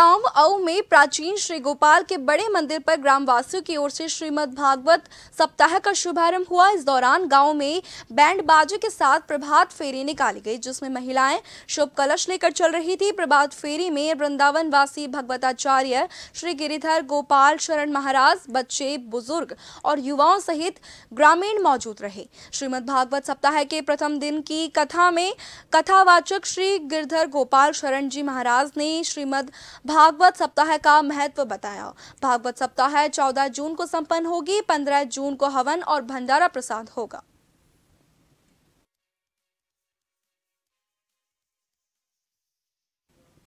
ताम औ में प्राचीन श्री गोपाल के बड़े मंदिर पर ग्रामवासियों की ओर से श्रीमद् भागवत सप्ताह का शुभारंभ हुआ इस दौरान गांव में बैंड बाजे के साथ प्रभात फेरी निकाली गई जिसमें महिलाएं शुभ कलश लेकर चल रही थी प्रभात फेरी में वृंदावन वासी भगवताचार्य श्री गिरिधर गोपाल शरण महाराज बच्चे बुजुर्ग और युवाओं सहित ग्रामीण मौजूद रहे श्रीमद भागवत सप्ताह के प्रथम दिन की कथा में कथावाचक श्री गिरधर गोपाल शरण जी महाराज ने श्रीमद भागवत सप्ताह का महत्व बताया भागवत सप्ताह 14 जून को संपन्न होगी 15 जून को हवन और भंडारा प्रसाद होगा